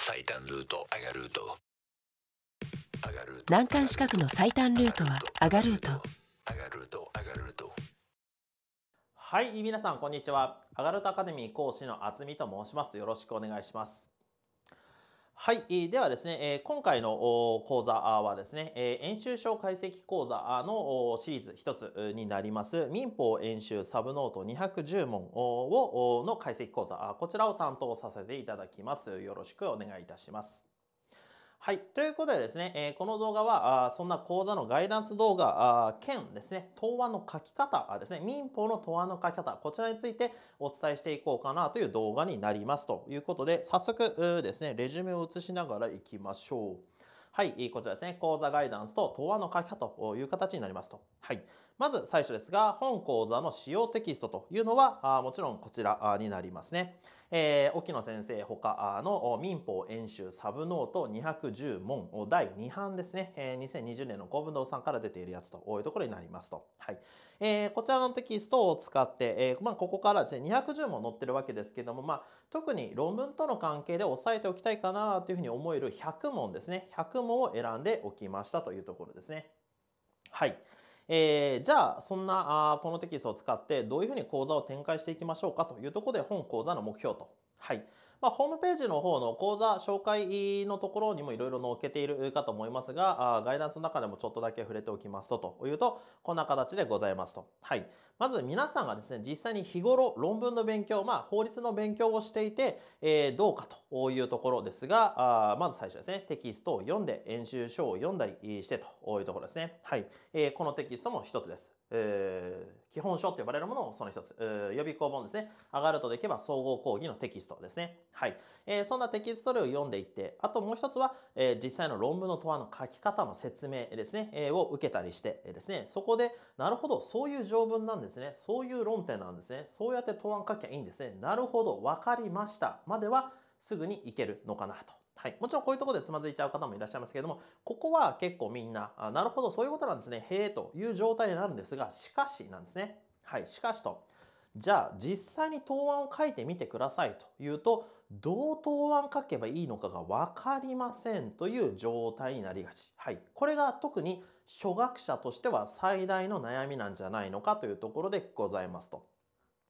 最短ルート上がルート難関資格の最短ルートは上がルート上上ががルルーートトはい皆さんこんにちはアガルトアカデミー講師の厚見と申しますよろしくお願いしますはい。ではですね、今回の講座はですね、演習書解析講座のシリーズ一つになります、民法演習サブノート210問をの解析講座、こちらを担当させていただきます。よろしくお願いいたします。はい。ということでですね、えー、この動画は、あそんな講座のガイダンス動画、あ兼ですね、答案の書き方ですね、民法の答案の書き方、こちらについてお伝えしていこうかなという動画になりますということで、早速ですね、レジュメを映しながらいきましょう。はい、こちらですね、講座ガイダンスと答案の書き方という形になりますと。はい。まず最初ですが、本講座の使用テキストというのは、あもちろんこちらになりますね。えー、沖野先生他の民法演習サブノート210問第2版ですね、えー、2020年の公文堂さんから出ているやつというところになりますと。はいえー、こちらのテキストを使って、えーまあ、ここからですね210問載ってるわけですけども、まあ、特に論文との関係で押さえておきたいかなというふうに思える100問ですね100問を選んでおきましたというところですね。はい。えー、じゃあ、そんなあこのテキストを使ってどういうふうに講座を展開していきましょうかというところで本講座の目標と。はい。まあ、ホームページの方の講座紹介のところにもいろいろ載っけているかと思いますが、ガイダンスの中でもちょっとだけ触れておきますと、というと、こんな形でございますと。はい。まず皆さんがですね、実際に日頃論文の勉強、まあ、法律の勉強をしていて、えー、どうかというところですが、あまず最初ですね、テキストを読んで、演習書を読んだりしてというところですね。はい。えー、このテキストも一つです。えー、基本書と呼ばれるものをその一つ、えー、予備校本ですね。アガルトでいけば総合講義のテキストですね。はい。えー、そんなテキスト類を読んでいって、あともう一つは、えー、実際の論文の答案の書き方の説明ですね、えー、を受けたりして、えー、ですね、そこで、なるほど、そういう条文なんですね。そういう論点なんですね。そうやって答案書きゃいいんですね。なるほど、わかりました。までは、すぐにいけるのかなとはい。もちろんこういうところでつまずいちゃう方もいらっしゃいますけれども、ここは結構みんな、あなるほど、そういうことなんですね。へえという状態になるんですが、しかしなんですね。はい。しかしと。じゃあ実際に答案を書いてみてくださいというとどう答案書けばいいのかが分かりませんという状態になりがち、はい、これが特に初学者としては最大の悩みなんじゃないのかというところでございますと。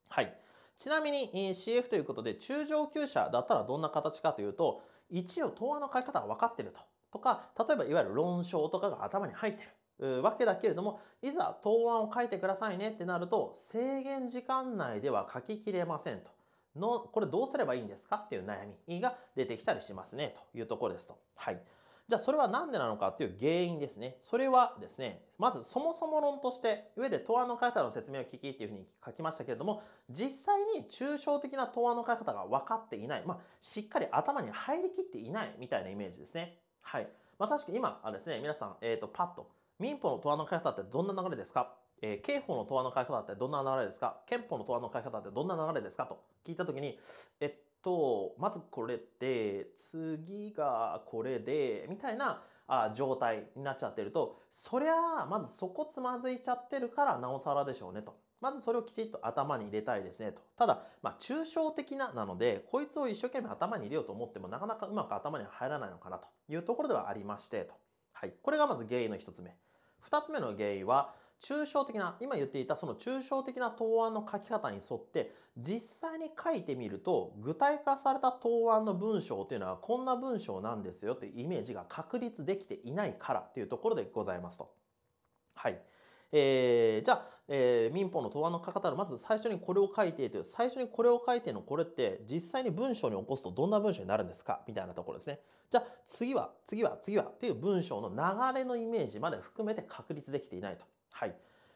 はい、ちなみに CF ということで中上級者だったらどんな形かというと一応答案の書き方が分かってると。とか、例えばいわゆる論証とかが頭に入ってるわけだけれども、いざ答案を書いてくださいねってなると、制限時間内では書ききれませんと。の、これどうすればいいんですかっていう悩みが出てきたりしますねというところですと。はい。じゃあそれは何でなのかっていう原因ですね。それはですね、まずそもそも論として、上で答案の書き方の説明を聞きっていうふうに書きましたけれども、実際に抽象的な答案の書き方が分かっていない、まあ、しっかり頭に入りきっていないみたいなイメージですね。はい。まさしく今ですね、皆さん、えっ、ー、と、パッと、民法の答案の書き方ってどんな流れですかえー、刑法の答案の書き方ってどんな流れですか憲法の答案の書き方ってどんな流れですかと聞いたときに、えっと、まずこれで、次がこれで、みたいなあ状態になっちゃってると、そりゃまずそこつまずいちゃってるから、なおさらでしょうねと。まずそれをきちっと頭に入れたいですねと。ただ、まあ、抽象的ななので、こいつを一生懸命頭に入れようと思っても、なかなかうまく頭に入らないのかなというところではありまして、と。はい。これがまず原因の一つ目。二つ目の原因は、抽象的な、今言っていたその抽象的な答案の書き方に沿って、実際に書いてみると、具体化された答案の文章というのはこんな文章なんですよというイメージが確立できていないからというところでございますと。はい。えー、じゃあ、えー、民法の答案の書き方のまず最初にこれを書いてという最初にこれを書いてのこれって実際に文章に起こすとどんな文章になるんですかみたいなところですね。じゃあ次は次は次はという文章の流れのイメージまで含めて確立できていないと。はい。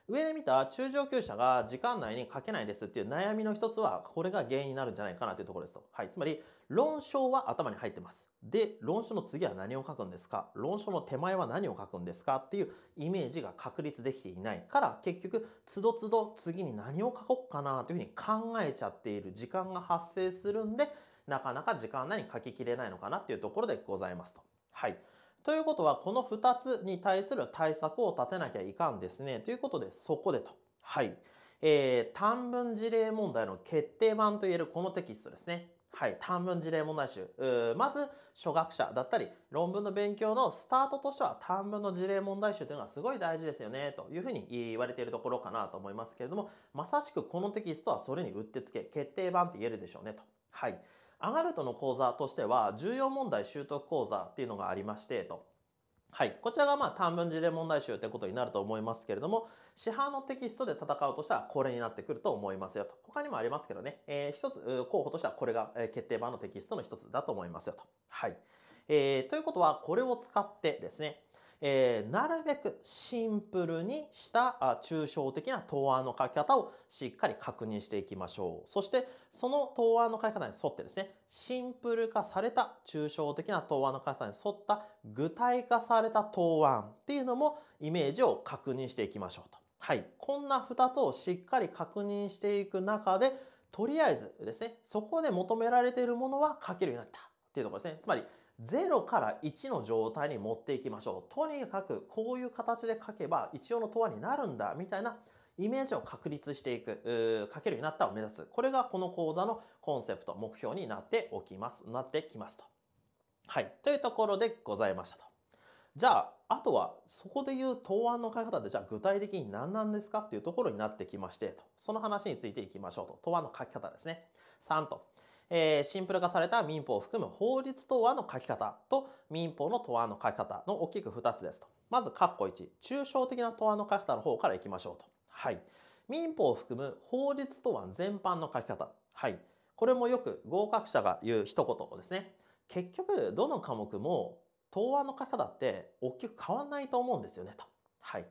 上で見た中上級者が時間内に書けないですっていう悩みの一つは、これが原因になるんじゃないかなというところですと。はい。つまり、論証は頭に入ってます。で、論証の次は何を書くんですか論証の手前は何を書くんですかっていうイメージが確立できていないから、結局、つどつど次に何を書こうかなというふうに考えちゃっている時間が発生するんで、なかなか時間内に書ききれないのかなっていうところでございますと。はい。ということは、この2つに対する対策を立てなきゃいかんですね。ということで、そこでと。はい。えー、短文事例問題の決定版といえるこのテキストですね。はい。短文事例問題集。まず、初学者だったり、論文の勉強のスタートとしては短文の事例問題集というのはすごい大事ですよね、というふうに言われているところかなと思いますけれども、まさしくこのテキストはそれにうってつけ、決定版って言えるでしょうね、と。はい。アガルトの講座としては、重要問題習得講座っていうのがありまして、と。はい。こちらがまあ短文事例問題集ってことになると思いますけれども、市販のテキストで戦うとしたらこれになってくると思いますよと。他にもありますけどね、えー、一つ候補としてはこれが決定版のテキストの一つだと思いますよと。はい。えー、ということは、これを使ってですね、えー、なるべくシンプルにした抽象的な答案の書き方をしっかり確認していきましょう。そしてその答案の書き方に沿ってですね、シンプル化された抽象的な答案の書き方に沿った具体化された答案っていうのもイメージを確認していきましょうと。はい。こんな2つをしっかり確認していく中で、とりあえずですね、そこで求められているものは書けるようになったっていうところですね。つまり、0から1の状態に持っていきましょう。とにかくこういう形で書けば一応の答案になるんだみたいなイメージを確立していく、書けるようになったを目指す。これがこの講座のコンセプト、目標になっておきます。なってきますと。はい。というところでございましたと。じゃあ、あとは、そこで言う答案の書き方で、じゃあ具体的に何なんですかっていうところになってきまして、と。その話についていきましょうと。答案の書き方ですね。3と。えー、シンプル化された民法を含む法律等案の書き方と民法の答案の書き方の大きく2つですと。まず、括弧1、抽象的な答案の書き方の方からいきましょうと。はい。民法を含む法律答案全般の書き方。はい。これもよく合格者が言う一言ですね。結局、どの科目も答案の書き方って大きく変わんないと思うんですよねと。はい。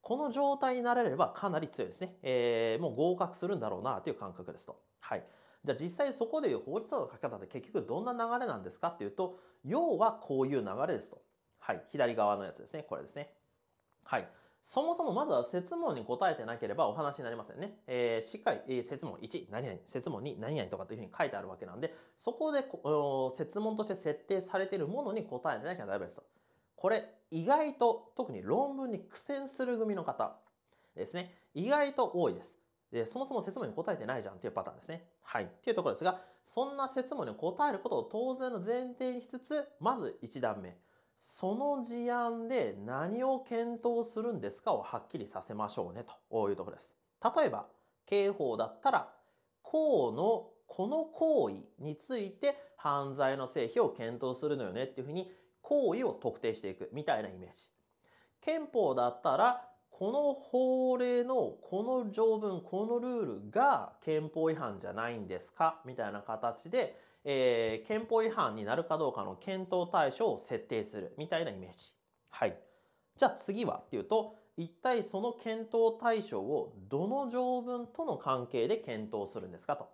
この状態になれればかなり強いですね。えー、もう合格するんだろうなという感覚ですと。はい。じゃあ実際そこでいう法律の書き方って結局どんな流れなんですかっていうと、要はこういう流れですと。はい。左側のやつですね。これですね。はい。そもそもまずは説問に答えてなければお話になりませんね。えー、しっかり、えー、説問1、何々、説問2、何々とかというふうに書いてあるわけなんで、そこでこ、説問として設定されているものに答えてなきゃだめですと。これ、意外と、特に論文に苦戦する組の方ですね。意外と多いです。で、そもそも説問に答えてないじゃんっていうパターンですね。はい。っていうところですが、そんな説問に答えることを当然の前提にしつつ、まず1段目。その事案で何を検討するんですかをはっきりさせましょうねというところです。例えば、刑法だったら、このこの行為について犯罪の成否を検討するのよねっていうふうに行為を特定していくみたいなイメージ。憲法だったらこの法令のこの条文、このルールが憲法違反じゃないんですかみたいな形で、えー、憲法違反になるかどうかの検討対象を設定するみたいなイメージ。はい。じゃあ次はっていうと、一体その検討対象をどの条文との関係で検討するんですかと。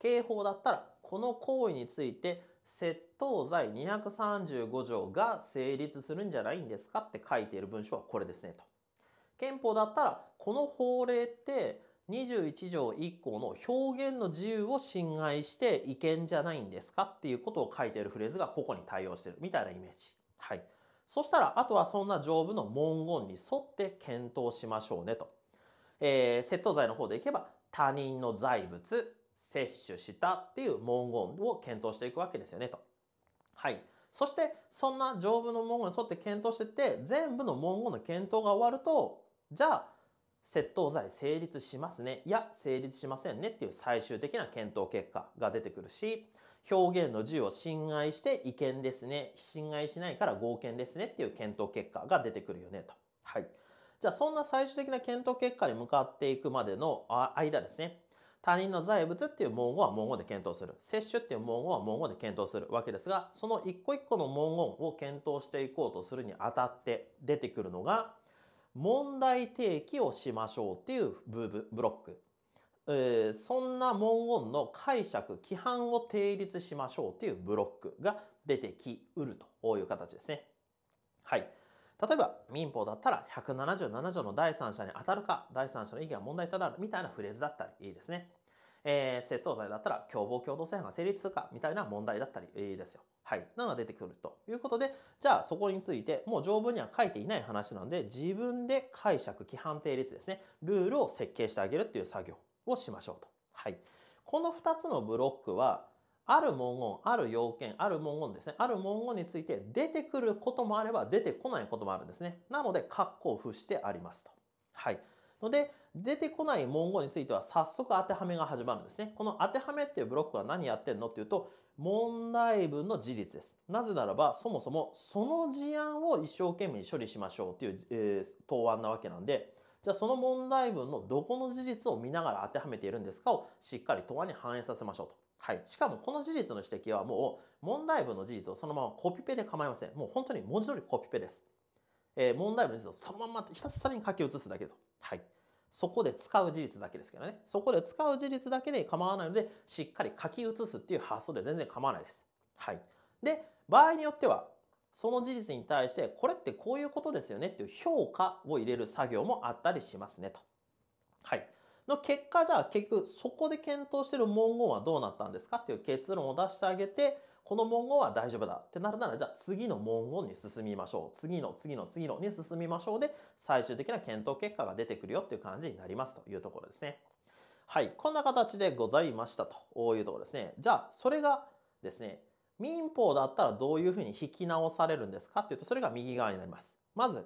刑法だったら、この行為について窃盗罪235条が成立するんじゃないんですかって書いている文章はこれですねと。憲法だったらこの法令って21条1項の表現の自由を侵害して違憲じゃないんですかっていうことを書いているフレーズがここに対応してるみたいなイメージ。はい。そしたら、あとはそんな条文の文言に沿って検討しましょうねと。えー、窃盗罪の方でいけば、他人の財物、摂取したっていう文言を検討していくわけですよねと。はい。そして、そんな条文の文言に沿って検討してって、全部の文言の検討が終わると、じゃあ窃盗罪成立しますねいや成立しませんねっていう最終的な検討結果が出てくるし表現の自由を侵害して違憲ですね侵害しないから合憲ですねっていう検討結果が出てくるよねと。はい、じゃあそんな最終的な検討結果に向かっていくまでの間ですね他人の財物っていう文言は文言で検討する摂取っていう文言は文言で検討するわけですがその一個一個の文言を検討していこうとするにあたって出てくるのが問題提起をしましょうっていうブブブロック。えー、そんな文言の解釈、規範を定立しましょうっていうブロックが出てきうるという形ですね。はい。例えば民法だったら177条の第三者に当たるか、第三者の意義は問題となるみたいなフレーズだったりいいですね。えー、窃盗罪だったら共謀共同正犯が成立するかみたいな問題だったりいいですよ。はい。なのが出てくるということで、じゃあそこについて、もう条文には書いていない話なんで、自分で解釈、規範定律ですね、ルールを設計してあげるっていう作業をしましょうと。はい。この2つのブロックは、ある文言、ある要件、ある文言ですね。ある文言について出てくることもあれば出てこないこともあるんですね。なので、括弧を付してありますと。はい。ので、出てこない文言については早速当てはめが始まるんですね。この当てはめっていうブロックは何やってんのっていうと、問題文の事実です。なぜならば、そもそもその事案を一生懸命処理しましょうという、えー、答案なわけなんで、じゃあその問題文のどこの事実を見ながら当てはめているんですかをしっかり答案に反映させましょうと。はい。しかもこの事実の指摘はもう問題文の事実をそのままコピペで構いません。もう本当に文字通りコピペです。えー、問題文の事実をそのままひたすらに書き写すだけと。はい。そこで使う事実だけですけどね。そこで使う事実だけで構わないので、しっかり書き写すっていう発想で全然構わないです。はい。で、場合によっては、その事実に対して、これってこういうことですよねっていう評価を入れる作業もあったりしますねと。はい。の結果、じゃあ結局そこで検討してる文言はどうなったんですかっていう結論を出してあげて、この文言は大丈夫だってなるなら、じゃあ次の文言に進みましょう。次の次の次のに進みましょうで、最終的な検討結果が出てくるよっていう感じになりますというところですね。はい、こんな形でございましたというところですね。じゃあ、それがですね、民法だったらどういうふうに引き直されるんですかっていうと、それが右側になります。まず、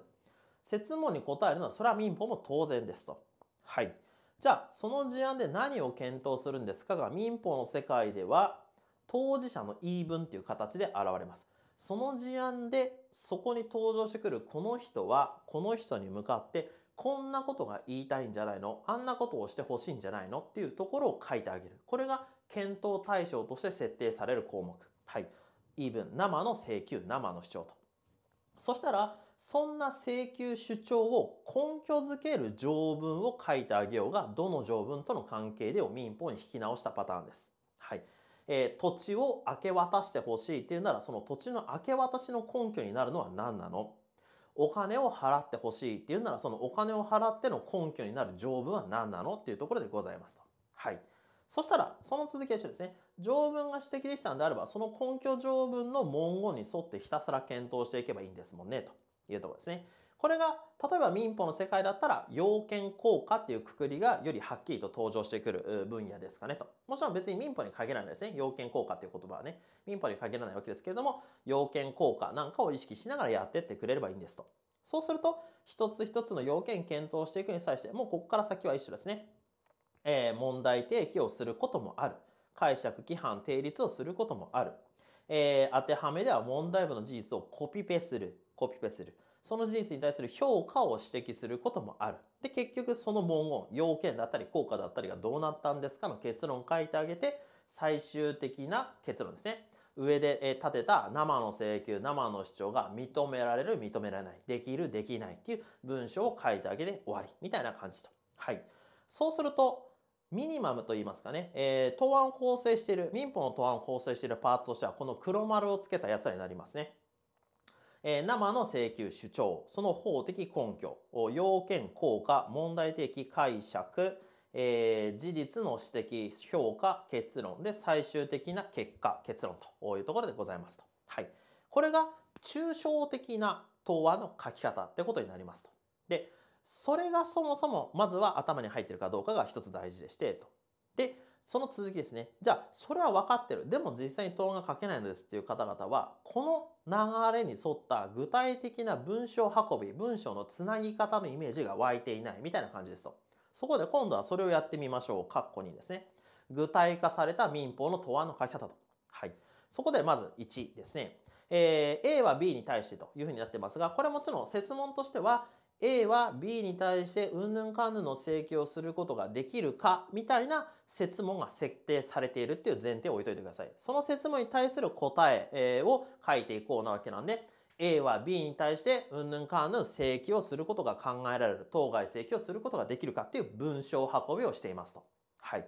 説問に答えるのは、それは民法も当然ですと。はい。じゃあ、その事案で何を検討するんですかが、民法の世界では、当事者の言い分っていう形で現れます。その事案でそこに登場してくるこの人はこの人に向かってこんなことが言いたいんじゃないのあんなことをしてほしいんじゃないのっていうところを書いてあげる。これが検討対象として設定される項目。はい。言い分、生の請求、生の主張と。そしたら、そんな請求主張を根拠づける条文を書いてあげようが、どの条文との関係でを民法に引き直したパターンです。えー、土地を明け渡してほしいっていうなら、その土地の明け渡しの根拠になるのは何なのお金を払ってほしいっていうなら、そのお金を払っての根拠になる条文は何なのっていうところでございますと。はい。そしたら、その続きは一緒ですね。条文が指摘できたんであれば、その根拠条文の文言に沿ってひたすら検討していけばいいんですもんね、というところですね。これが例えば民法の世界だったら要件効果っていうくくりがよりはっきりと登場してくる分野ですかねと。もちろん別に民法に限らないですね。要件効果っていう言葉はね、民法に限らないわけですけれども、要件効果なんかを意識しながらやってってくれればいいんですと。そうすると、一つ一つの要件検討していくに際して、もうここから先は一緒ですね。えー、問題提起をすることもある。解釈規範定律をすることもある。えー、当てはめでは問題文の事実をコピペする。コピペする。その事実に対する評価を指摘することもある。で、結局その文言、要件だったり効果だったりがどうなったんですかの結論を書いてあげて、最終的な結論ですね。上で立てた生の請求、生の主張が認められる、認められない、できる、できないっていう文章を書いてあげて終わり、みたいな感じと。はい。そうすると、ミニマムと言いますかね、えー、答案を構成している、民法の答案を構成しているパーツとしては、この黒丸をつけたやつらになりますね。えー、生の請求主張、その法的根拠、要件効果、問題的解釈、えー、事実の指摘、評価、結論で最終的な結果、結論というところでございますと。はい。これが抽象的な答案の書き方ってことになりますと。で、それがそもそもまずは頭に入ってるかどうかが一つ大事でして、と。で、その続きですね。じゃあ、それは分かってる。でも実際に答案が書けないのですっていう方々は、この流れに沿った具体的な文章運び、文章のつなぎ方のイメージが湧いていないみたいな感じですと。そこで今度はそれをやってみましょう。カッコ2ですね。具体化された民法の答案の書き方と。はい。そこでまず1ですね。えー、A は B に対してというふうになってますが、これもちろん説問としては、A は B に対してうんぬんかんぬんの請求をすることができるかみたいな説問が設定されているっていう前提を置いといてください。その説問に対する答えを書いていこうなわけなんで A は B に対してうんぬんかんぬん請求をすることが考えられる当該請求をすることができるかっていう文章運びをしていますと。はい。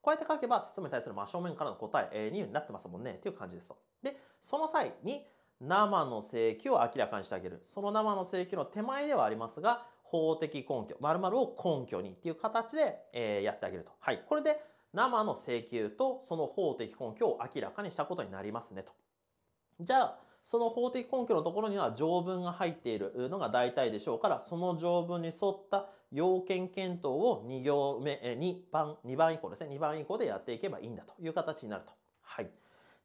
こうやって書けば説問に対する真正面からの答えになってますもんねっていう感じですと。で、その際に生の請求を明らかにしてあげる。その生の請求の手前ではありますが、法的根拠、〇〇を根拠にっていう形で、えー、やってあげると。はい。これで生の請求とその法的根拠を明らかにしたことになりますねと。じゃあ、その法的根拠のところには条文が入っているのが大体でしょうから、その条文に沿った要件検討を2行目、2番、2番以降ですね、2番以降でやっていけばいいんだという形になると。はい。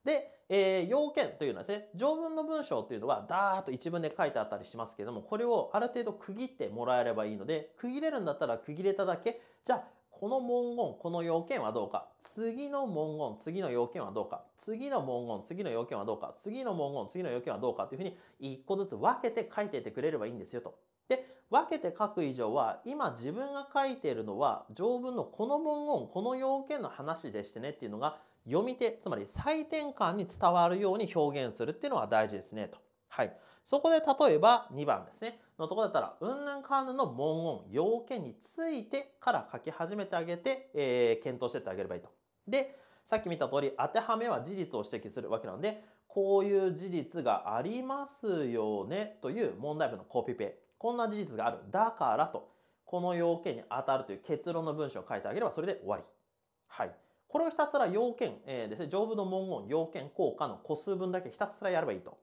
で、えー、要件というのはですね、条文の文章というのは、だーっと一文で書いてあったりしますけれども、これをある程度区切ってもらえればいいので、区切れるんだったら区切れただけ、じゃあ、この文言、この要件はどうか、次の文言、次の要件はどうか、次の文言、次の要件はどうか、次の文言、次の要件はどうかというふうに、一個ずつ分けて書いていってくれればいいんですよと。で、分けて書く以上は、今自分が書いているのは、条文のこの文言、この要件の話でしてねっていうのが、読み手つまり採点感に伝わるように表現するっていうのは大事ですねと。はい、そこで例えば2番ですねのとこだったらうんぬんかんぬんの文言要件についてから書き始めてあげて、えー、検討してってあげればいいと。でさっき見た通り当てはめは事実を指摘するわけなのでこういう事実がありますよねという問題文のコピペこんな事実があるだからとこの要件に当たるという結論の文章を書いてあげればそれで終わり。はいこれをひたすら要件、えー、ですね、条文の文言、要件、効果の個数分だけひたすらやればいいと。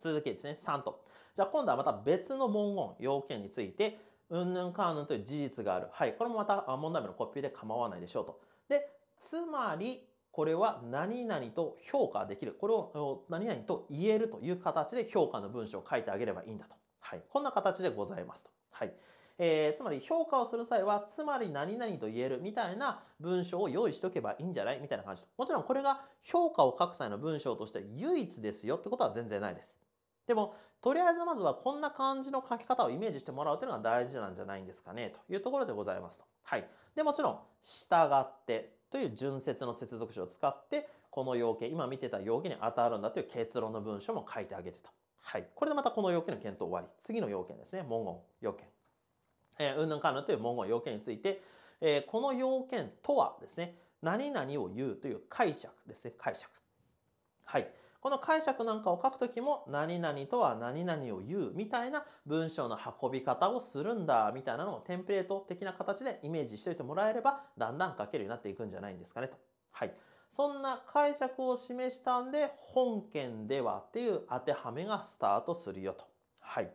続きですね、3と。じゃあ今度はまた別の文言、要件について、うんぬんかんぬんという事実がある。はい、これもまた問題文のコピーで構わないでしょうと。で、つまり、これは何々と評価できる。これを何々と言えるという形で評価の文章を書いてあげればいいんだと。はい。こんな形でございますと。はい。えー、つまり評価をする際は、つまり何々と言えるみたいな文章を用意しておけばいいんじゃないみたいな感じもちろんこれが評価を書く際の文章として唯一ですよってことは全然ないです。でも、とりあえずまずはこんな感じの書き方をイメージしてもらうというのが大事なんじゃないんですかねというところでございますと。はい。で、もちろん、従ってという順接の接続詞を使って、この要件、今見てた要件に当たるんだという結論の文章も書いてあげてと。はい。これでまたこの要件の検討終わり。次の要件ですね。文言、要件。えうんぬんかんぬんという文言、要件について、えー、この要件とはですね、何々を言うという解釈ですね、解釈。はい。この解釈なんかを書くときも、何々とは何々を言うみたいな文章の運び方をするんだ、みたいなのをテンプレート的な形でイメージしておいてもらえれば、だんだん書けるようになっていくんじゃないんですかねと。はい。そんな解釈を示したんで、本件ではっていう当てはめがスタートするよと。はい。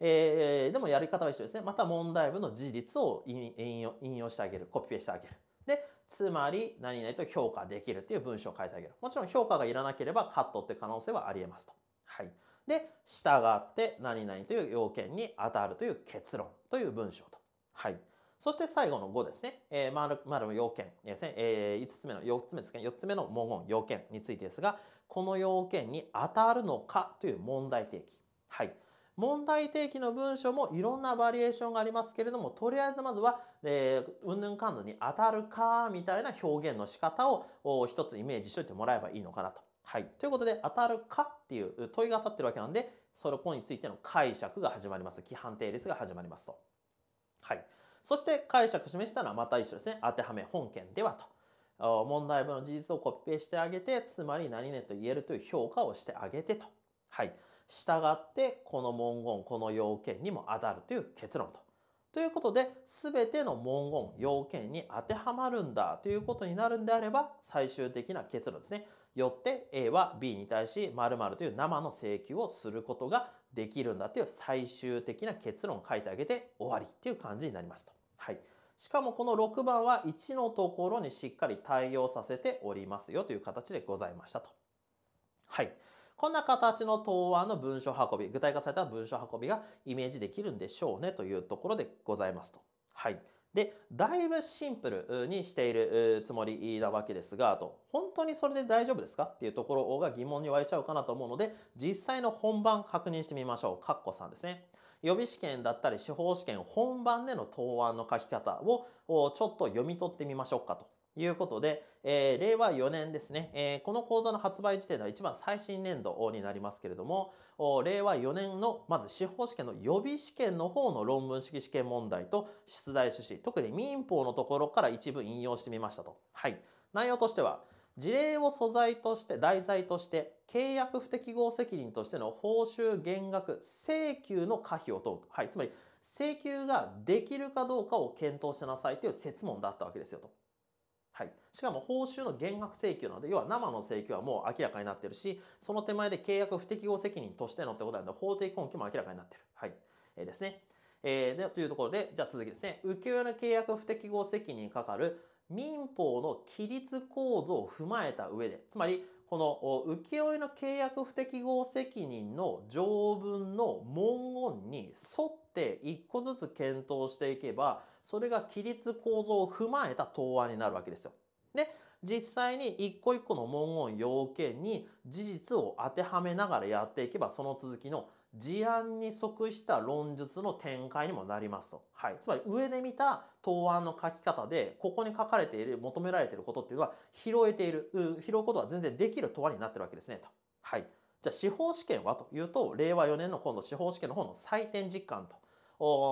えー、でもやり方は一緒ですね。また問題文の事実を引用引用してあげる。コピペしてあげる。で、つまり何々と評価できるっていう文章を書いてあげる。もちろん評価がいらなければカットって可能性はあり得ますと。はい。で、従って何々という要件に当たるという結論という文章と。はい。そして最後の5ですね。えー、丸、丸の要件ですね。えー、5つ目の、4つ目ですね。4つ目の文言、要件についてですが、この要件に当たるのかという問題提起。はい。問題提起の文章もいろんなバリエーションがありますけれども、とりあえずまずは、うんぬんかんに当たるか、みたいな表現の仕方を一つイメージしといてもらえばいいのかなと。はい。ということで、当たるかっていう問いが当たってるわけなんで、その子についての解釈が始まります。規範定律が始まりますと。はい。そして解釈示したのはまた一緒ですね。当てはめ本件ではと。問題文の事実をコピペしてあげて、つまり何々と言えるという評価をしてあげてと。はい。従ってこの文言この要件にも当たるという結論と。ということで全ての文言要件に当てはまるんだということになるんであれば最終的な結論ですね。よって A は B に対し〇〇という生の請求をすることができるんだという最終的な結論を書いてあげて終わりっていう感じになりますと。はい。しかもこの6番は1のところにしっかり対応させておりますよという形でございましたと。はい。こんな形の答案の文書運び、具体化された文書運びがイメージできるんでしょうねというところでございますと。はい。で、だいぶシンプルにしているつもりなわけですが、あと、本当にそれで大丈夫ですかっていうところが疑問に湧いちゃうかなと思うので、実際の本番確認してみましょう。カッコ3ですね。予備試験だったり司法試験本番での答案の書き方をちょっと読み取ってみましょうかと。いうことで、えー、令和4年ですね、えー、この講座の発売時点では一番最新年度になりますけれども、令和4年のまず司法試験の予備試験の方の論文式試験問題と出題趣旨、特に民法のところから一部引用してみましたと。はい。内容としては、事例を素材として、題材として、契約不適合責任としての報酬減額請求の可否を問うと。はい。つまり、請求ができるかどうかを検討しなさいという説問だったわけですよと。はい。しかも報酬の減額請求なので、要は生の請求はもう明らかになってるし、その手前で契約不適合責任としてのってことなので、法的根拠も明らかになってる。はい。えー、ですね。えー、で、というところで、じゃあ続きですね。請負の契約不適合責任にかかる民法の規律構造を踏まえた上で、つまり、この請負の契約不適合責任の条文の文言に沿って一個ずつ検討していけば、それが規律構造を踏まえた答案になるわけですよ。で実際に一個一個の文言要件に事実を当てはめながらやっていけばその続きの事案に即した論述の展開にもなりますと。はい。つまり上で見た答案の書き方で、ここに書かれている、求められていることっていうのは拾えている、拾うことは全然できる答案になってるわけですねと。はい。じゃあ司法試験はというと、令和4年の今度司法試験の方の採点実感と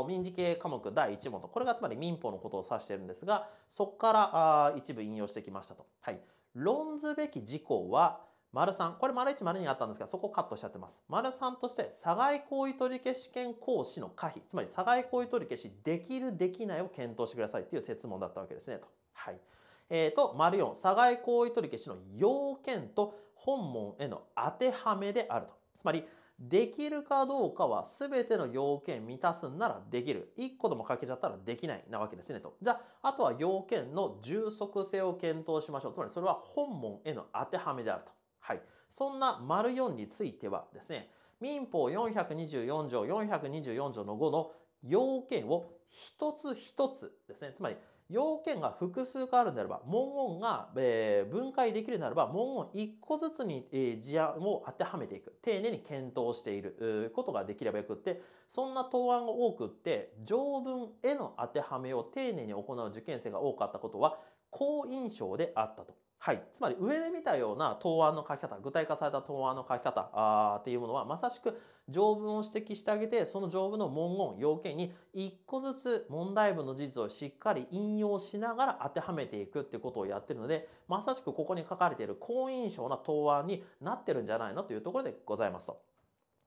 民事系科目第1問と、これがつまり民法のことを指しているんですが、そこから一部引用してきましたと。はい。論ずべき事項は、丸3。これ丸1、丸2あったんですが、そこをカットしちゃってます。丸3として、差外行為取消権行使の可否、つまり差外行為取消できる、できないを検討してくださいっていう説問だったわけですね、と。はい。えー、と、丸4、差外行為取消の要件と本問への当てはめであると。つまり、できるかどうかは全ての要件満たすんならできる。1個でも欠けちゃったらできないなわけですねと。じゃあ、あとは要件の充足性を検討しましょう。つまりそれは本門への当てはめであると。はい。そんな丸4についてはですね、民法424条424条の5の要件を一つ一つですね。つまり要件が複数化あるんであれば、文言が、えー、分解できるならば、文言1個ずつに、えー、事案を当てはめていく。丁寧に検討していることができればよくって、そんな答案が多くって、条文への当てはめを丁寧に行う受験生が多かったことは、好印象であったと。はい。つまり上で見たような答案の書き方、具体化された答案の書き方あっていうものは、まさしく条文を指摘してあげて、その条文の文言、要件に一個ずつ問題文の事実をしっかり引用しながら当てはめていくってことをやってるので、まさしくここに書かれている好印象な答案になってるんじゃないのというところでございますと。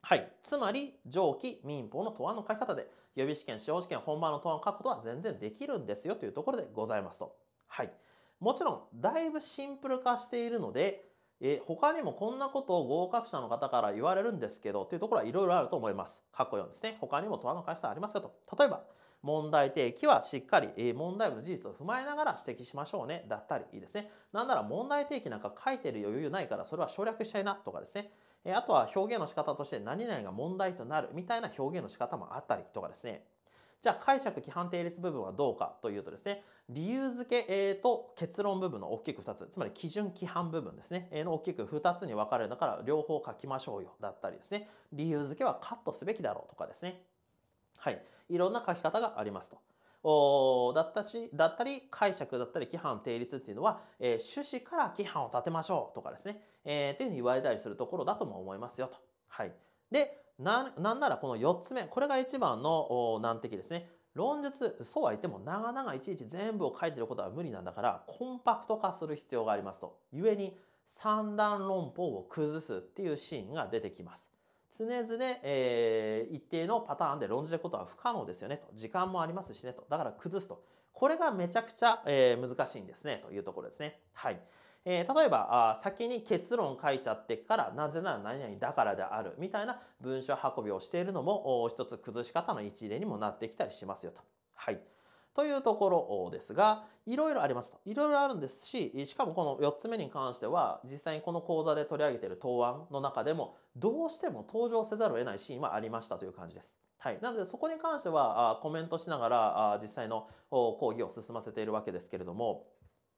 はい。つまり、上記民法の答案の書き方で、予備試験、司法試験、本番の答案を書くことは全然できるんですよというところでございますと。はい。もちろん、だいぶシンプル化しているので、え他にもこんなことを合格者の方から言われるんですけどというところはいろいろあると思います。過去4ですね。他にも問わの解説ありますよと。例えば、問題提起はしっかり、え問題部の事実を踏まえながら指摘しましょうね。だったりいいですね。なんなら問題提起なんか書いてる余裕ないからそれは省略したいなとかですね。えあとは表現の仕方として何々が問題となるみたいな表現の仕方もあったりとかですね。じゃあ解釈規範定列部分はどうかというとですね、理由付けと結論部分の大きく2つ、つまり基準規範部分ですね、の大きく2つに分かれるだから両方書きましょうよだったりですね、理由付けはカットすべきだろうとかですね、はい、いろんな書き方がありますと。おだったしだったり解釈だったり規範定律っていうのは、えー、趣旨から規範を立てましょうとかですね、えー、っていうふうに言われたりするところだとも思いますよと。はい、でななんならこの4つ目これが一番の難敵ですね論述そうは言っても長々いちいち全部を書いてることは無理なんだからコンパクト化する必要がありますと故に三段論法を崩すっていうシーンが出てきます常々、えー、一定のパターンで論じることは不可能ですよねと時間もありますしねとだから崩すとこれがめちゃくちゃ、えー、難しいんですねというところですねはい。えー、例えば、先に結論書いちゃってから、なぜなら何々だからである、みたいな文章運びをしているのも、一つ崩し方の一例にもなってきたりしますよと。はい。というところですが、いろいろありますと。いろいろあるんですし、しかもこの4つ目に関しては、実際にこの講座で取り上げている答案の中でも、どうしても登場せざるを得ないシーンはありましたという感じです。はい。なので、そこに関しては、コメントしながら、実際の講義を進ませているわけですけれども、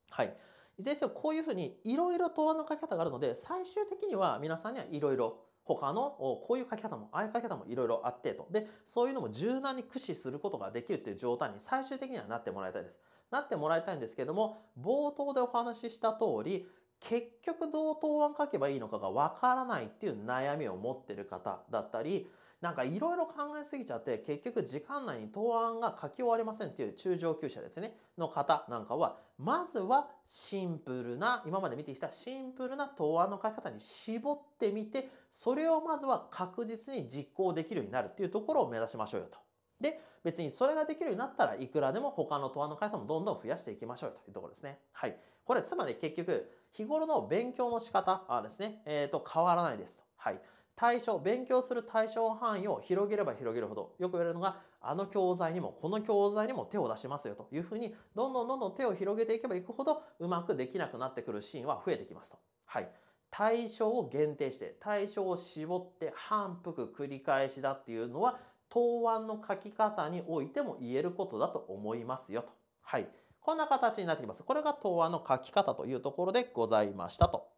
はい。いずれにせよこういうふうにいろいろ答案の書き方があるので最終的には皆さんにはいろいろ他のこういう書き方もああいう書き方もいろいろあってとでそういうのも柔軟に駆使することができるっていう状態に最終的にはなってもらいたいです。なってもらいたいんですけども冒頭でお話しした通り結局どう答案書けばいいのかがわからないっていう悩みを持ってる方だったりなんかいろいろ考えすぎちゃって結局時間内に答案が書き終わりませんっていう中上級者ですねの方なんかはまずはシンプルな今まで見てきたシンプルな答案の書き方に絞ってみてそれをまずは確実に実行できるようになるっていうところを目指しましょうよと。で、別にそれができるようになったらいくらでも他の答案の回方もどんどん増やしていきましょうよというところですね。はい。これつまり結局日頃の勉強の仕方はですね、えっ、ー、と変わらないですと。はい。対象、勉強する対象範囲を広げれば広げるほど、よく言われるのが、あの教材にも、この教材にも手を出しますよというふうに、どんどんどんどん手を広げていけばいくほど、うまくできなくなってくるシーンは増えてきますと。はい。対象を限定して、対象を絞って反復繰り返しだっていうのは、答案の書き方においても言えることだと思いますよと。はい。こんな形になってきます。これが答案の書き方というところでございましたと。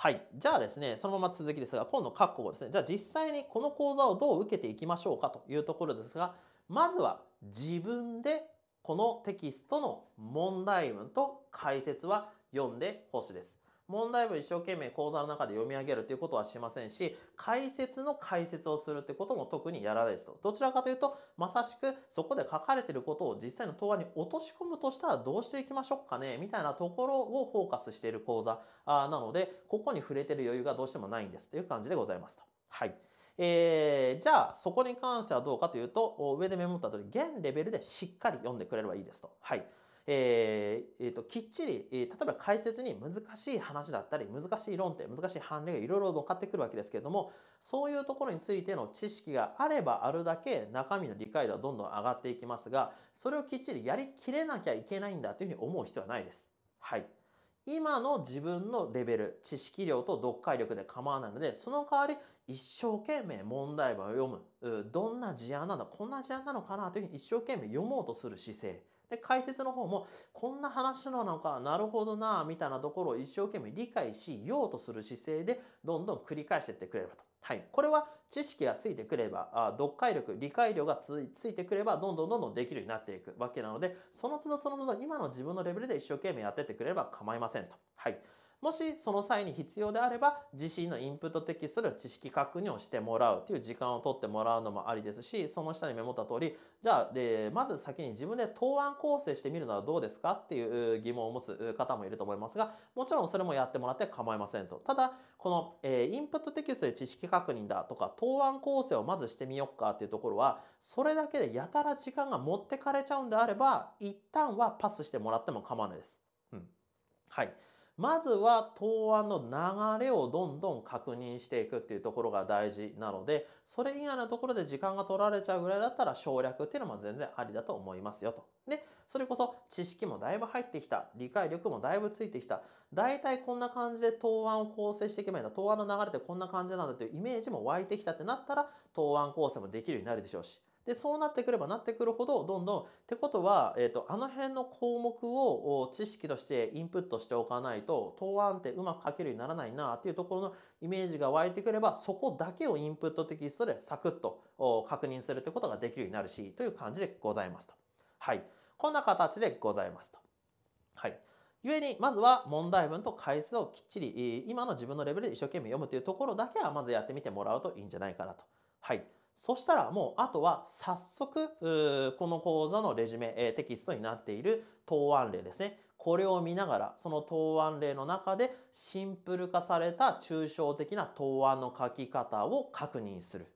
はい。じゃあですね、そのまま続きですが、今度括弧5ですね。じゃあ実際にこの講座をどう受けていきましょうかというところですが、まずは自分でこのテキストの問題文と解説は読んでほしいです。問題文一生懸命講座の中で読み上げるということはしませんし、解説の解説をするってことも特にやらないですと。どちらかというと、まさしくそこで書かれていることを実際の答案に落とし込むとしたらどうしていきましょうかねみたいなところをフォーカスしている講座なので、ここに触れてる余裕がどうしてもないんですという感じでございますと。はい。えー、じゃあ、そこに関してはどうかというと、上でメモった通り、現レベルでしっかり読んでくれればいいですと。はい。えーえーと、きっちり、えー、例えば解説に難しい話だったり難しい論点難しい判例がいろいろ乗っかってくるわけですけれどもそういうところについての知識があればあるだけ中身の理解度はどんどん上がっていきますがそれをきっちりやりきれなきゃいけないんだというふうに思う必要はないです。はい今の自分のレベル、知識量と読解力で構わないので、その代わり一生懸命問題文を読む。どんな事案なのこんな事案なのかなというふうに一生懸命読もうとする姿勢。で、解説の方も、こんな話なのか、なるほどな、みたいなところを一生懸命理解しようとする姿勢で、どんどん繰り返していってくれればと。はい。これは知識がついてくれば、あ読解力、理解量がついてくれば、どんどんどんどんできるようになっていくわけなので、その都度その都度今の自分のレベルで一生懸命やってってくれれば構いませんと。はい。もしその際に必要であれば自身のインプットテキストで知識確認をしてもらうという時間を取ってもらうのもありですしその下にメモった通りじゃあでまず先に自分で答案構成してみるのはどうですかっていう疑問を持つ方もいると思いますがもちろんそれもやってもらって構いませんとただこの、えー、インプットテキストで知識確認だとか答案構成をまずしてみよっかっていうところはそれだけでやたら時間が持ってかれちゃうんであれば一旦はパスしてもらっても構わないです。うん、はいまずは答案の流れをどんどん確認していくっていうところが大事なので、それ以外のところで時間が取られちゃうぐらいだったら省略っていうのも全然ありだと思いますよと。で、それこそ知識もだいぶ入ってきた。理解力もだいぶついてきた。大体こんな感じで答案を構成していけばいいんだ。答案の流れってこんな感じなんだというイメージも湧いてきたってなったら、答案構成もできるようになるでしょうし。で、そうなってくればなってくるほど、どんどん、ってことは、えっ、ー、と、あの辺の項目を知識としてインプットしておかないと、答案ってうまく書けるようにならないなっていうところのイメージが湧いてくれば、そこだけをインプットテキストでサクッと確認するってことができるようになるし、という感じでございますと。はい。こんな形でございますと。はい。故に、まずは問題文と回数をきっちり、今の自分のレベルで一生懸命読むというところだけはまずやってみてもらうといいんじゃないかなと。はい。そしたらもうあとは早速、この講座のレジュメ、えテキストになっている答案例ですね。これを見ながら、その答案例の中でシンプル化された抽象的な答案の書き方を確認する。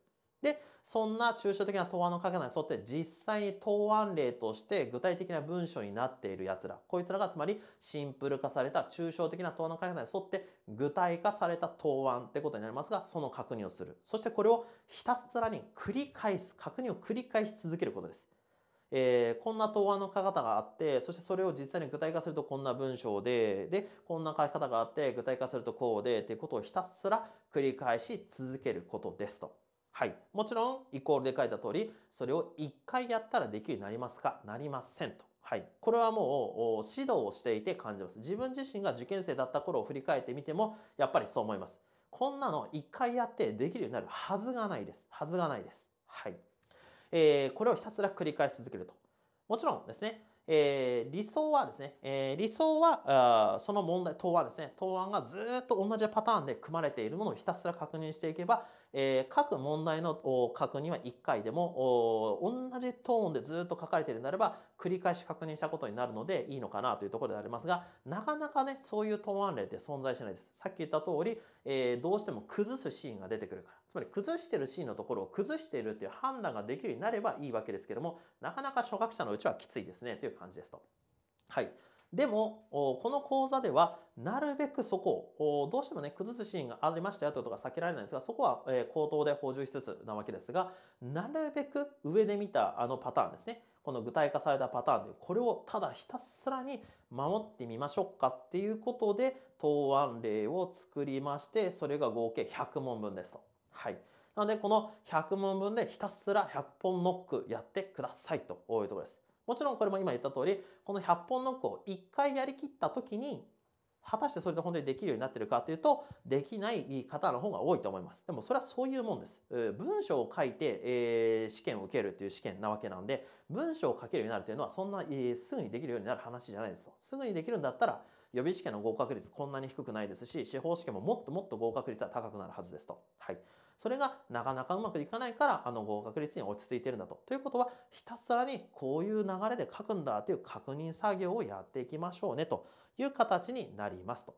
で、そんな抽象的な答案の書き方に沿って実際に答案例として具体的な文章になっているやつら、こいつらがつまりシンプル化された抽象的な答案の書き方に沿って具体化された答案ってことになりますが、その確認をする。そしてこれをひたすらに繰り返す、確認を繰り返し続けることです。えー、こんな答案の書き方があって、そしてそれを実際に具体化するとこんな文章で、で、こんな書き方があって、具体化するとこうで、っていうことをひたすら繰り返し続けることですと。はい。もちろん、イコールで書いた通り、それを1回やったらできるようになりますかなりませんと。はい。これはもう、指導をしていて感じます。自分自身が受験生だった頃を振り返ってみても、やっぱりそう思います。こんなの1回やってできるようになるはずがないです。はずがないです。はい。えー、これをひたすら繰り返し続けると。もちろんですね、えー、理想はですね、えー、理想はその問題答案ですね答案がずっと同じパターンで組まれているものをひたすら確認していけばえ各問題の確認は1回でも同じトーンでずっと書かれているならば繰り返し確認したことになるのでいいのかなというところでありますがなかなかねそういう答案例って存在しないです。さっき言った通り、えどうしても崩すシーンが出てくるからつまり崩してるシーンのところを崩しているっていう判断ができるようになればいいわけですけどもなかなか初学者のうちはきついですねという感じですと。はい。でも、この講座では、なるべくそこを、どうしてもね、崩すシーンがありましたよということが避けられないんですが、そこは、口頭で補充しつつなわけですが、なるべく上で見たあのパターンですね。この具体化されたパターンで、これをただひたすらに守ってみましょうかっていうことで、答案例を作りまして、それが合計100問分ですと。はい。なので、この100問分でひたすら100本ノックやってくださいというところです。もちろんこれも今言った通り、この100本ノックを1回やりきった時に、果たしてそれで本当にできるようになってるかというと、できない方の方が多いと思います。でもそれはそういうもんです。文章を書いて、えー、試験を受けるという試験なわけなんで、文章を書けるようになるというのは、そんな、えー、すぐにできるようになる話じゃないですと。すぐにできるんだったら、予備試験の合格率こんなに低くないですし、司法試験ももっともっと合格率は高くなるはずですと。はい。それがなかなかうまくいかないからあの合格率に落ち着いてるんだと。ということはひたすらにこういう流れで書くんだという確認作業をやっていきましょうねという形になりますと。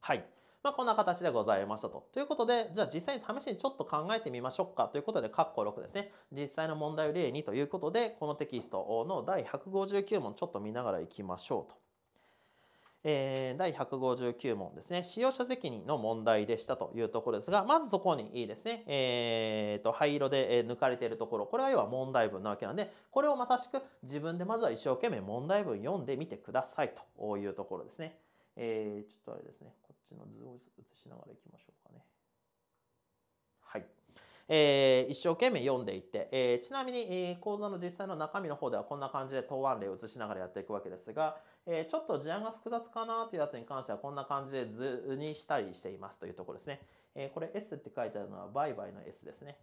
はい。まあ、こんな形でございましたと。ということで、じゃあ実際に試しにちょっと考えてみましょうかということで、ッコ6ですね。実際の問題を例にということで、このテキストの第159問ちょっと見ながらいきましょうと。えー、第159問ですね、使用者責任の問題でしたというところですが、まずそこにいいですね、えー、と、灰色で抜かれているところ、これは要は問題文なわけなんで、これをまさしく自分でまずは一生懸命問題文読んでみてくださいというところですね。えー、ちょっとあれですね、こっちの図を映しながらいきましょうかね。えー、一生懸命読んでいって、えー、ちなみに、えー、講座の実際の中身の方ではこんな感じで答案例を写しながらやっていくわけですが、えちょっと事案が複雑かなというやつに関してはこんな感じで図にしたりしていますというところですね。えこれ S って書いてあるのは売買の S ですね。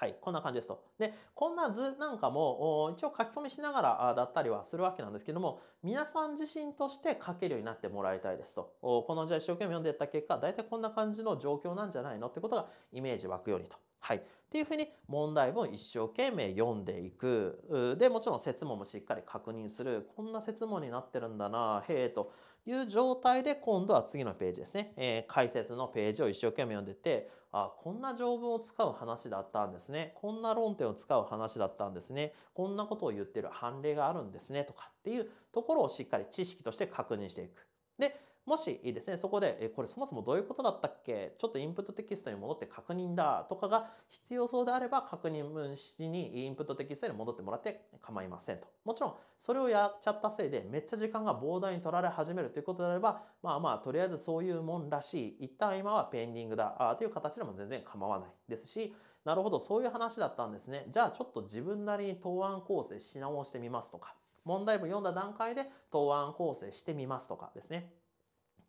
はい、こんな感じですと。で、こんな図なんかも一応書き込みしながらだったりはするわけなんですけども、皆さん自身として書けるようになってもらいたいですと。この字は一生懸命読んでいった結果、大体こんな感じの状況なんじゃないのってことがイメージ湧くようにと。はい。っていうふうに問題文一生懸命読んでいく。で、もちろん説問もしっかり確認する。こんな説問になってるんだなへえという状態で今度は次のページですね。えー、解説のページを一生懸命読んでて、あ、こんな条文を使う話だったんですね。こんな論点を使う話だったんですね。こんなことを言ってる判例があるんですね。とかっていうところをしっかり知識として確認していく。で、もしですね、そこで、えこれそもそもどういうことだったっけちょっとインプットテキストに戻って確認だとかが必要そうであれば確認分しにインプットテキストに戻ってもらって構いませんと。もちろん、それをやっちゃったせいでめっちゃ時間が膨大に取られ始めるということであれば、まあまあ、とりあえずそういうもんらしい。一旦今はペンディングだという形でも全然構わないですし、なるほど、そういう話だったんですね。じゃあちょっと自分なりに答案構成し直してみますとか、問題文読んだ段階で答案構成してみますとかですね。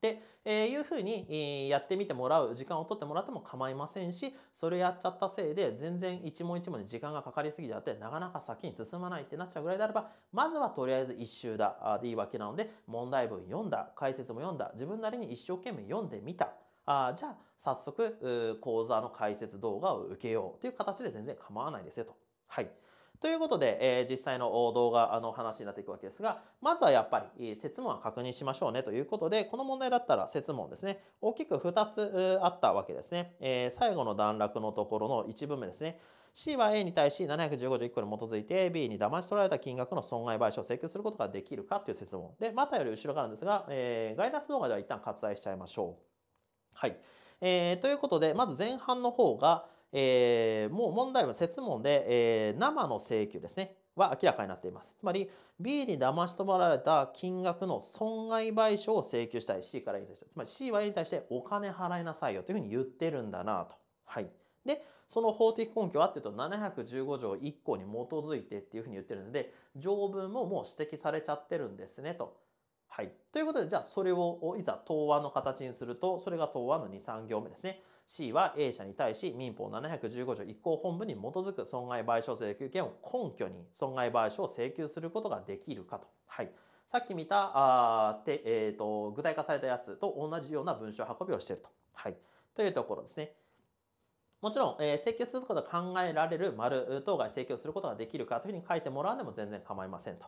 っていうふうにやってみてもらう時間を取ってもらっても構いませんしそれやっちゃったせいで全然一問一問に時間がかかりすぎちゃってなかなか先に進まないってなっちゃうぐらいであればまずはとりあえず1周だでいいわけなので問題文読んだ解説も読んだ自分なりに一生懸命読んでみた。あじゃあ早速講座の解説動画を受けようという形で全然構わないですよと。はい。ということで、えー、実際の動画の話になっていくわけですが、まずはやっぱり説問は確認しましょうねということで、この問題だったら説問ですね、大きく2つあったわけですね。えー、最後の段落のところの1文目ですね。C は A に対し715条1個に基づいて B に騙し取られた金額の損害賠償を請求することができるかという説問。で、またより後ろからですが、えー、ガイナンス動画では一旦割愛しちゃいましょう。はい。えー、ということで、まず前半の方が、えー、もう問題は説問で、えー、生の請求ですね。は明らかになっています。つまり B に騙し取られた金額の損害賠償を請求したい C から A に対して、つまり C は A に対してお金払いなさいよというふうに言ってるんだなと。はい。で、その法的根拠はっていうと715条1項に基づいてっていうふうに言ってるので、条文ももう指摘されちゃってるんですねと。はい。ということで、じゃあそれをいざ答案の形にすると、それが答案の2、3行目ですね。C は A 社に対し民法715条1項本部に基づく損害賠償請求権を根拠に損害賠償を請求することができるかと。はい。さっき見た、あてえーと、具体化されたやつと同じような文章運びをしていると。はい。というところですね。もちろん、えー、請求することが考えられる丸、当該請求することができるかというふうに書いてもらうでも全然構いませんと。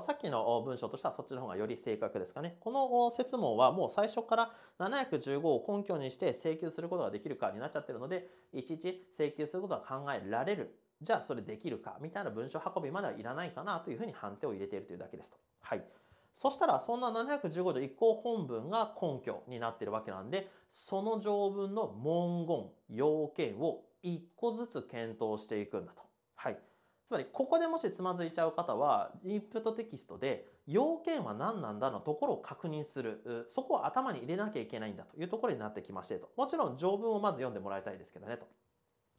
さっきの文章としてはそっちの方がより正確ですかね。この説問はもう最初から715を根拠にして請求することができるかになっちゃってるので、いちいち請求することは考えられる。じゃあそれできるかみたいな文章運びまではいらないかなというふうに判定を入れているというだけですと。はい。そしたら、そんな715条1項本文が根拠になってるわけなんで、その条文の文言、要件を1個ずつ検討していくんだと。つまり、ここでもしつまずいちゃう方は、インプットテキストで、要件は何なんだのところを確認する。そこを頭に入れなきゃいけないんだというところになってきましてと。もちろん、条文をまず読んでもらいたいですけどねと。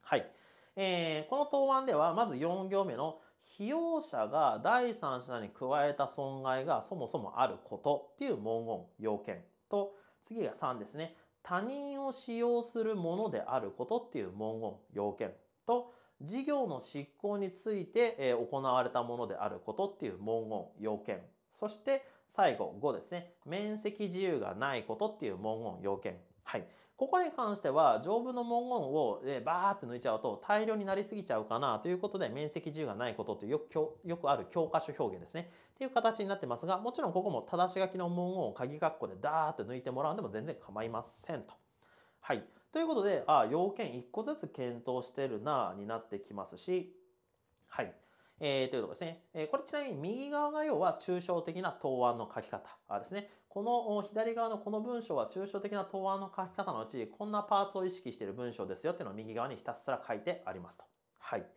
はい。えー、この答案では、まず4行目の、被用者が第三者に加えた損害がそもそもあることっていう文言、要件と、次が3ですね。他人を使用するものであることっていう文言、要件と、事業の執行について行われたものであることっていう文言、要件。そして最後5ですね。面積自由がないことっていう文言、要件。はい。ここに関しては条文の文言をバーって抜いちゃうと大量になりすぎちゃうかなということで面積自由がないことというよくよくある教科書表現ですねっていう形になってますがもちろんここも正し書きの文言を鍵括弧でダーって抜いてもらうんでも全然構いませんと。はい。ということで、ああ、要件1個ずつ検討してるな、になってきますし、はい。えー、というところですね。えこれちなみに右側が要は抽象的な答案の書き方ですね。この左側のこの文章は抽象的な答案の書き方のうち、こんなパーツを意識している文章ですよっていうのを右側にひたすら書いてありますと。はい。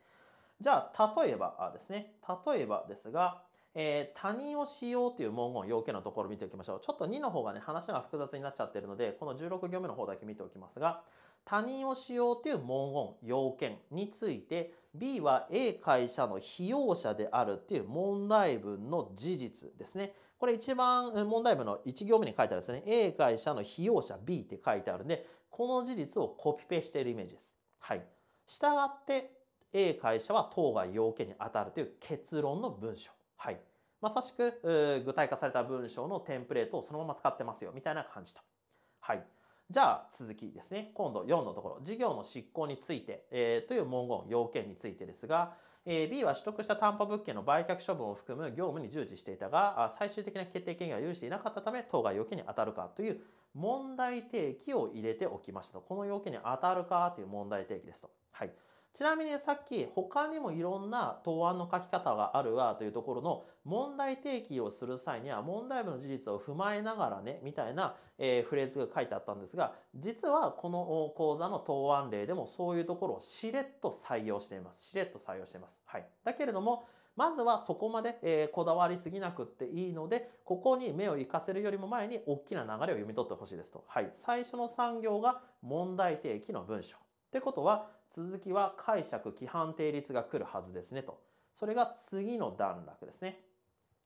じゃあ、例えばですね。例えばですが、えー、他人を使用という文言、要件のところを見ておきましょう。ちょっと2の方がね、話が複雑になっちゃってるので、この16行目の方だけ見ておきますが、他人を使用という文言、要件について、B は A 会社の被用者であるっていう問題文の事実ですね。これ一番問題文の1行目に書いてあるんですね。A 会社の被用者 B って書いてあるんで、この事実をコピペしているイメージです。はい。従って A 会社は当該要件に当たるという結論の文章。はい。まさしく、具体化された文章のテンプレートをそのまま使ってますよ、みたいな感じと。はい。じゃあ、続きですね。今度4のところ、事業の執行について、えー、という文言、要件についてですが、えー、B は取得した担保物件の売却処分を含む業務に従事していたが、最終的な決定権限は有していなかったため、当該要件に当たるかという問題提起を入れておきましたと。この要件に当たるかという問題提起ですと。はい。ちなみにさっき他にもいろんな答案の書き方があるわというところの問題提起をする際には問題文の事実を踏まえながらねみたいな、フレーズが書いてあったんですが実はこの講座の答案例でもそういうところをしれっと採用しています。しれっと採用しています。はい。だけれどもまずはそこまで、こだわりすぎなくっていいので、ここに目を行かせるよりも前に大きな流れを読み取ってほしいですと。はい。最初の産業が問題提起の文章。ってことは、続きは解釈規範定律が来るはずですねと。それが次の段落ですね。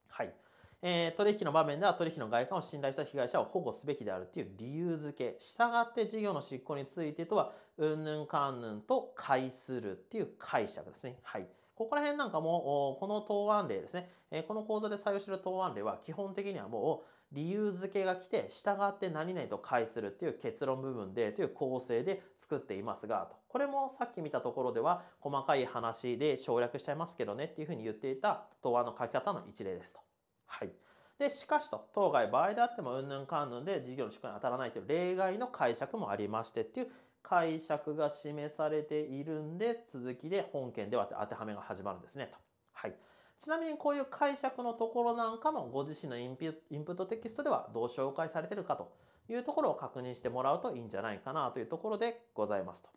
はい。えー、取引の場面では取引の外観を信頼した被害者を保護すべきであるという理由付け。従って事業の執行についてとは、うんぬんかんぬんと解するっていう解釈ですね。はい。ここら辺なんかも、この答案例ですね。この講座で採用している答案例は、基本的にはもう、理由付けが来て、従って何々と解するっていう結論部分で、という構成で作っていますが、と。これもさっき見たところでは、細かい話で省略しちゃいますけどねっていうふうに言っていた、答案の書き方の一例ですと。はい。で、しかしと、当該場合であっても、うんぬんかんぬんで事業の主に当たらないという例外の解釈もありましてっていう解釈が示されているんで、続きで本件ではって当てはめが始まるんですね、と。はい。ちなみにこういう解釈のところなんかもご自身のインプットテキストではどう紹介されてるかというところを確認してもらうといいんじゃないかなというところでございますと。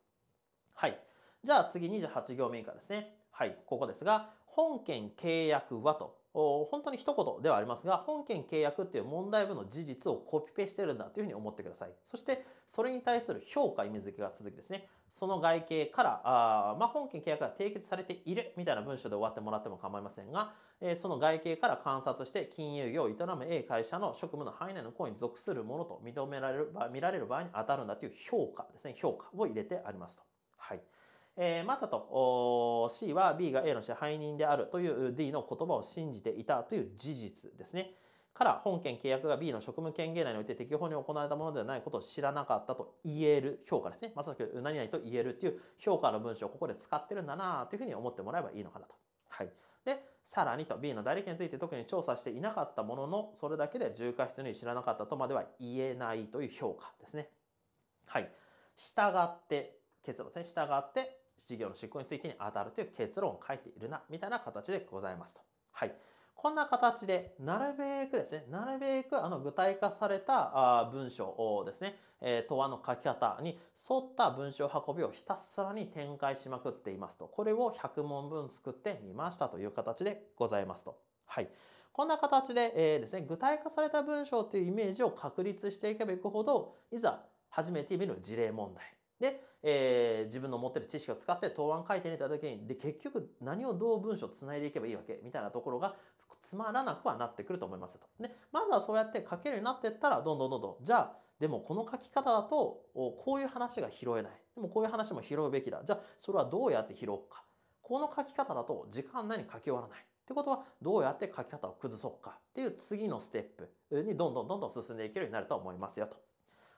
はい。じゃあ次28行目以下ですね。はい、ここですが、本件契約はと本当に一言ではありますが、本件契約っていう問題文の事実をコピペしてるんだというふうに思ってください。そして、それに対する評価、意味付けが続きですね。その外形から、あまあ、本件契約が締結されているみたいな文章で終わってもらっても構いませんが、えその外形から観察して金融業を営む A 会社の職務の範囲内の行為に属するものと認められる場見られる場合に当たるんだという評価ですね、評価を入れてありますと。はい。えー、マタと C は B が A の支配人であるという D の言葉を信じていたという事実ですね。から本件契約が B の職務権限内において適法に行われたものではないことを知らなかったと言える評価ですね。まさしく何々と言えるっていう評価の文章をここで使ってるんだなというふうに思ってもらえばいいのかなと。はい。で、さらにと B の代理権について特に調査していなかったものの、それだけで重過失に知らなかったとまでは言えないという評価ですね。はい。従って、結論ですね。従って、事業の執行についてに当たるという結論を書いているな、みたいな形でございますと。はい。こんな形で、なるべくですね、なるべくあの具体化された文章をですね、え答案の書き方に沿った文章運びをひたすらに展開しまくっていますと。これを100問分作ってみましたという形でございますと。はい。こんな形で、えー、ですね、具体化された文章というイメージを確立していけばいくほど、いざ始めてみる事例問題。で、えー、自分の持ってる知識を使って答案書いてみた時にで結局何をどう文章つないでいけばいいわけみたいなところがつまらなくはなってくると思いますと。でまずはそうやって書けるようになってったらどんどんどんどんじゃあでもこの書き方だとこういう話が拾えないでもこういう話も拾うべきだじゃあそれはどうやって拾うかこの書き方だと時間内に書き終わらないってことはどうやって書き方を崩そうかっていう次のステップにどんどんどんどん進んでいけるようになると思いますよと。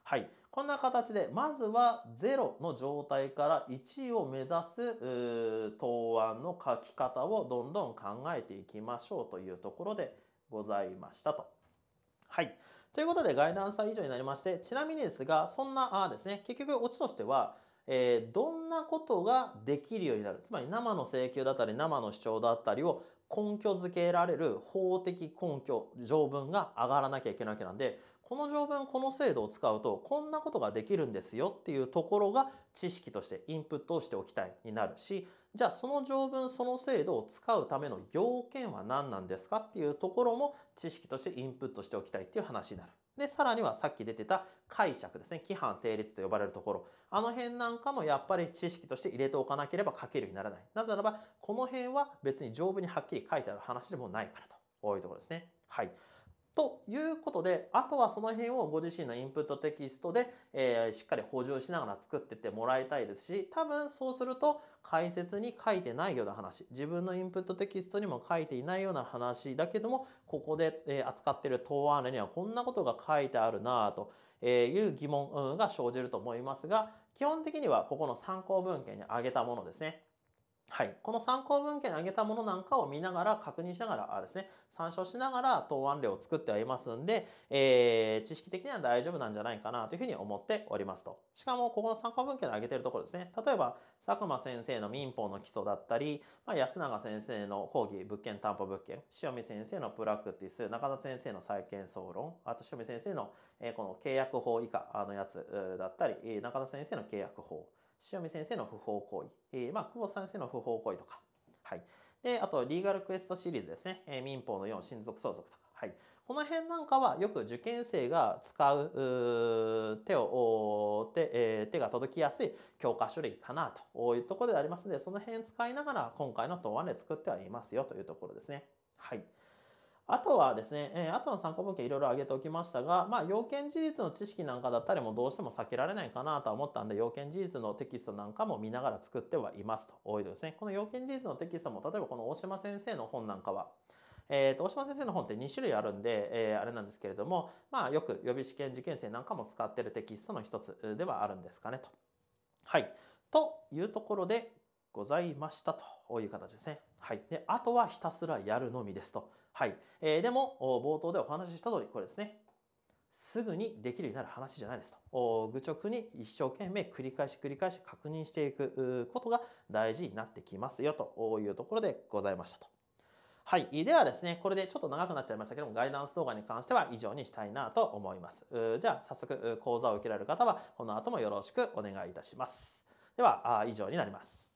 はい。こんな形で、まずは0の状態から1位を目指す、答案の書き方をどんどん考えていきましょうというところでございましたと。はい。ということで、ガイダンスは以上になりまして、ちなみにですが、そんな、あですね、結局、オチとしては、えー、どんなことができるようになる。つまり、生の請求だったり、生の主張だったりを根拠づけられる法的根拠、条文が上がらなきゃいけないわけなんで、この条文この制度を使うとこんなことができるんですよっていうところが知識としてインプットをしておきたいになるしじゃあその条文その制度を使うための要件は何なんですかっていうところも知識としてインプットしておきたいっていう話になる。で、さらにはさっき出てた解釈ですね。規範定律と呼ばれるところ。あの辺なんかもやっぱり知識として入れておかなければ書けるようにならない。なぜならば、この辺は別に条文にはっきり書いてある話でもないからと。多いうところですね。はい。ということで、あとはその辺をご自身のインプットテキストで、えー、しっかり補充しながら作ってってもらいたいですし、多分そうすると解説に書いてないような話、自分のインプットテキストにも書いていないような話だけども、ここで、えー、扱ってる答案例にはこんなことが書いてあるなぁという疑問が生じると思いますが、基本的にはここの参考文献に挙げたものですね。はい、この参考文献に挙げたものなんかを見ながら確認しながらあですね参照しながら答案例を作ってはいますんで、えー、知識的には大丈夫なんじゃないかなというふうに思っておりますとしかもここの参考文献に挙げてるところですね例えば佐久間先生の民法の基礎だったり、まあ、安永先生の講義物件担保物件塩見先生のプラクティス中田先生の債権総論あと塩見先生の、えー、この契約法以下のやつだったり中田先生の契約法塩見先生の不法行為、えー、まあ、久保先生の不法行為とか、はい。で、あと、リーガルクエストシリーズですね。えー、民法の4、親族相続とか。はい。この辺なんかはよく受験生が使う手を手、えー、手が届きやすい教科書類かなというところでありますので、その辺使いながら今回の答案で作ってはいますよというところですね。はい。あとはですね、えー、あとの参考文献いろいろ挙げておきましたが、まあ、要件事実の知識なんかだったりもどうしても避けられないかなとは思ったんで、要件事実のテキストなんかも見ながら作ってはいますと。多いですね。この要件事実のテキストも、例えばこの大島先生の本なんかは、えーと、と大島先生の本って2種類あるんで、えー、あれなんですけれども、まあ、よく予備試験受験生なんかも使ってるテキストの一つではあるんですかねと。はい。というところでございましたという形ですね。はい。で、あとはひたすらやるのみですと。はい。えー、でも、冒頭でお話しした通り、これですね。すぐにできるようになる話じゃないですと。愚直に一生懸命繰り返し繰り返し確認していくことが大事になってきますよというところでございましたと。はい。ではですね、これでちょっと長くなっちゃいましたけども、ガイダンス動画に関しては以上にしたいなと思います。じゃあ、早速講座を受けられる方は、この後もよろしくお願いいたします。では、以上になります。